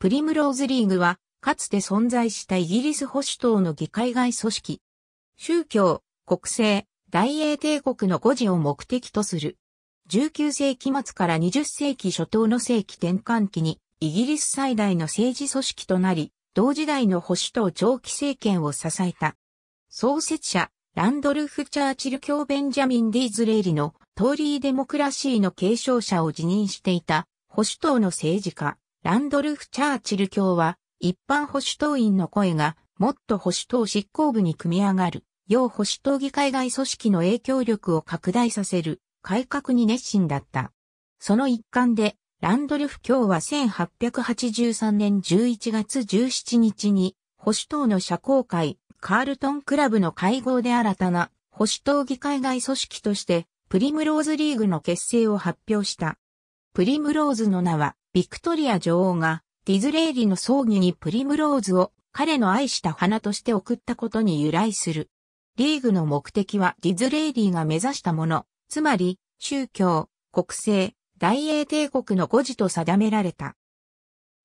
プリムローズリーグは、かつて存在したイギリス保守党の議会外組織。宗教、国政、大英帝国の誤字を目的とする。19世紀末から20世紀初頭の世紀転換期に、イギリス最大の政治組織となり、同時代の保守党長期政権を支えた。創設者、ランドルフ・チャーチル教ベンジャミン・ディーズレイリの、トーリーデモクラシーの継承者を辞任していた、保守党の政治家。ランドルフ・チャーチル卿は、一般保守党員の声が、もっと保守党執行部に組み上がる、要保守党議会外組織の影響力を拡大させる、改革に熱心だった。その一環で、ランドルフ卿は1883年11月17日に、保守党の社交会、カールトンクラブの会合で新たな保守党議会外組織として、プリムローズリーグの結成を発表した。プリムローズの名は、ビクトリア女王が、ディズレーリの葬儀にプリムローズを彼の愛した花として送ったことに由来する。リーグの目的はディズレーリーが目指したもの、つまり、宗教、国政、大英帝国の誤字と定められた。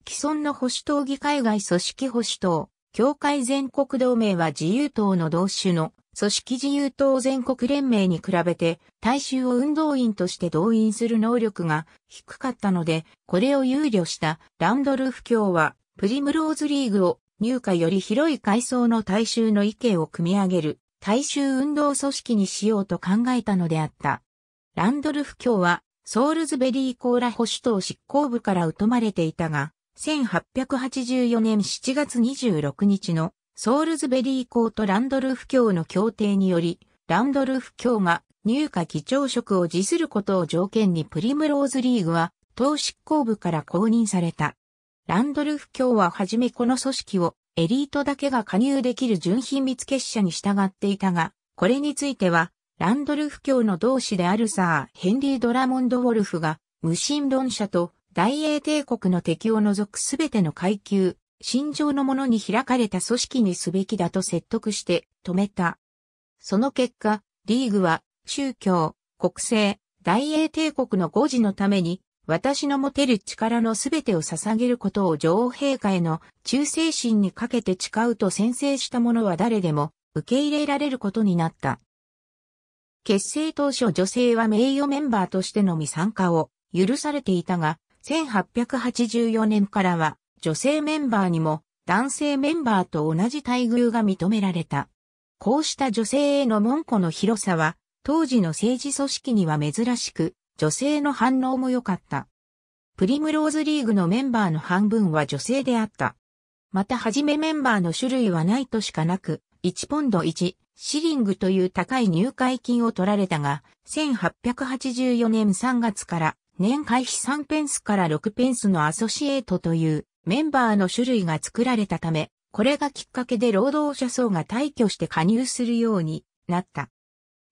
既存の保守党議会外組織保守党、教会全国同盟は自由党の同種の組織自由党全国連盟に比べて大衆を運動員として動員する能力が低かったので、これを憂慮したランドルフ卿は、プリムローズリーグを入荷より広い階層の大衆の意見を組み上げる大衆運動組織にしようと考えたのであった。ランドルフ卿はソールズベリーコーラ保守党執行部から疎まれていたが、1884年7月26日のソールズベリー校とランドルフ教の協定により、ランドルフ教が入荷議長職を辞することを条件にプリムローズリーグは党執行部から公認された。ランドルフ教ははじめこの組織をエリートだけが加入できる純品密結社に従っていたが、これについては、ランドルフ教の同志であるサー・ヘンリー・ドラモンド・ウォルフが、無神論者と大英帝国の敵を除くすべての階級、心情のものに開かれた組織にすべきだと説得して止めた。その結果、リーグは宗教、国政、大英帝国の護持のために私の持てる力のすべてを捧げることを女王陛下への忠誠心にかけて誓うと宣誓した者は誰でも受け入れられることになった。結成当初女性は名誉メンバーとしてのみ参加を許されていたが、1884年からは女性メンバーにも男性メンバーと同じ待遇が認められた。こうした女性への門戸の広さは、当時の政治組織には珍しく、女性の反応も良かった。プリムローズリーグのメンバーの半分は女性であった。またはじめメンバーの種類はないとしかなく、1ポンド1、シリングという高い入会金を取られたが、1884年3月から年会費3ペンスから6ペンスのアソシエートというメンバーの種類が作られたため、これがきっかけで労働者層が退去して加入するようになった。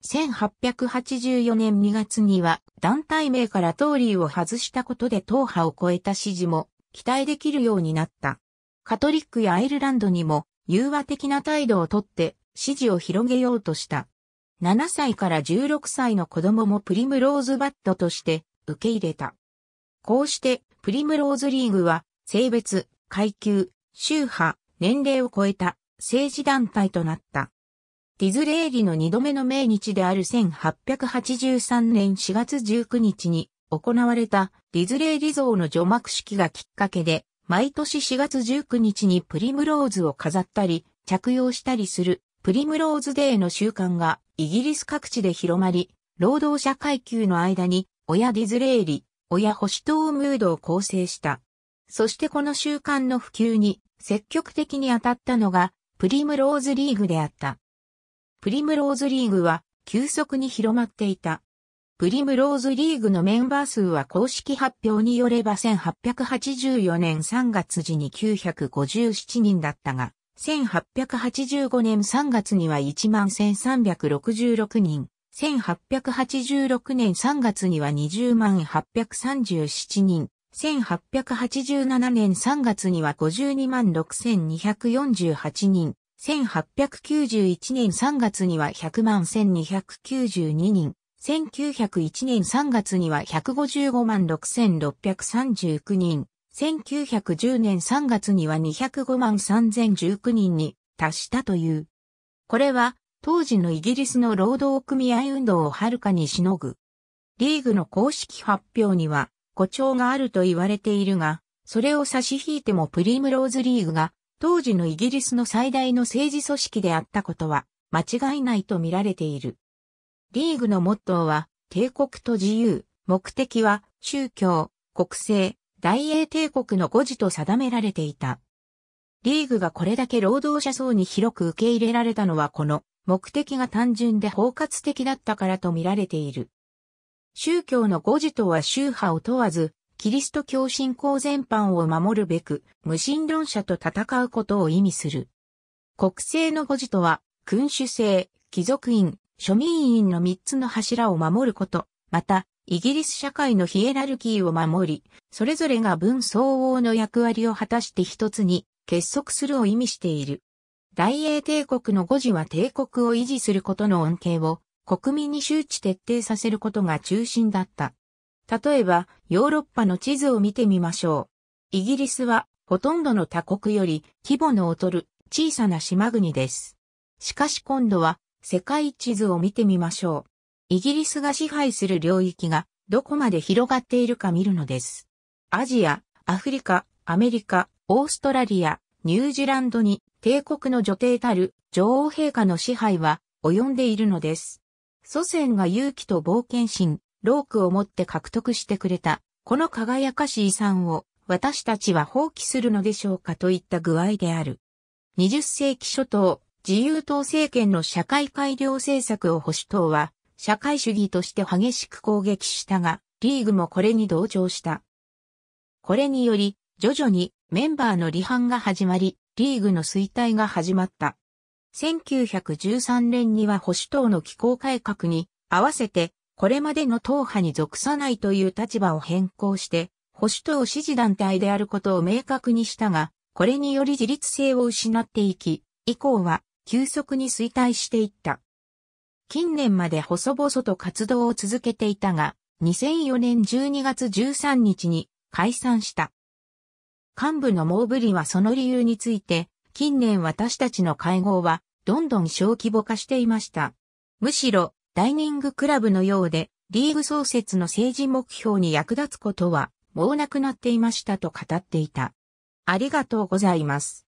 1884年2月には団体名からトーリーを外したことで党派を超えた支持も期待できるようになった。カトリックやアイルランドにも融和的な態度をとって支持を広げようとした。7歳から16歳の子供もプリムローズバットとして受け入れた。こうしてプリムローズリーグは性別、階級、宗派、年齢を超えた政治団体となった。ディズレーリの二度目の命日である1883年4月19日に行われたディズレーリ像の除幕式がきっかけで、毎年4月19日にプリムローズを飾ったり、着用したりするプリムローズデーの習慣がイギリス各地で広まり、労働者階級の間に親ディズレーリ、親保守党ムードを構成した。そしてこの習慣の普及に積極的に当たったのがプリムローズリーグであった。プリムローズリーグは急速に広まっていた。プリムローズリーグのメンバー数は公式発表によれば1884年3月時に957人だったが、1885年3月には11,366人、1886年3月には20,837人、1887年3月には52万6248人、1891年3月には100万1292人、1901年3月には155万6639人、1910年3月には205万3019人に達したという。これは当時のイギリスの労働組合運動をはるかにしのぐ。リーグの公式発表には誇張があると言われているが、それを差し引いてもプリムローズリーグが当時のイギリスの最大の政治組織であったことは間違いないと見られている。リーグのモットーは帝国と自由、目的は宗教、国政、大英帝国の誤字と定められていた。リーグがこれだけ労働者層に広く受け入れられたのはこの目的が単純で包括的だったからと見られている。宗教の誤字とは宗派を問わず、キリスト教信仰全般を守るべく、無神論者と戦うことを意味する。国政の誤字とは、君主制、貴族院、庶民院の三つの柱を守ること、また、イギリス社会のヒエラルキーを守り、それぞれが分相応の役割を果たして一つに結束するを意味している。大英帝国の誤字は帝国を維持することの恩恵を国民に周知徹底させることが中心だった。例えば、ヨーロッパの地図を見てみましょう。イギリスは、ほとんどの他国より規模の劣る小さな島国です。しかし今度は、世界地図を見てみましょう。イギリスが支配する領域がどこまで広がっているか見るのです。アジア、アフリカ、アメリカ、オーストラリア、ニュージーランドに帝国の女帝たる女王陛下の支配は及んでいるのです。祖先が勇気と冒険心、ロークを持って獲得してくれた、この輝かしい遺産を私たちは放棄するのでしょうかといった具合である。20世紀初頭、自由党政権の社会改良政策を保守党は、社会主義として激しく攻撃したが、リーグもこれに同調した。これにより、徐々にメンバーの離反が始まり、リーグの衰退が始まった。1913年には保守党の機構改革に合わせて、これまでの党派に属さないという立場を変更して、保守党支持団体であることを明確にしたが、これにより自立性を失っていき、以降は急速に衰退していった。近年まで細々と活動を続けていたが、2004年12月13日に解散した。幹部の猛ブりはその理由について、近年私たちの会合は、どんどん小規模化していました。むしろ、ダイニングクラブのようで、リーグ創設の政治目標に役立つことは、もうなくなっていましたと語っていた。ありがとうございます。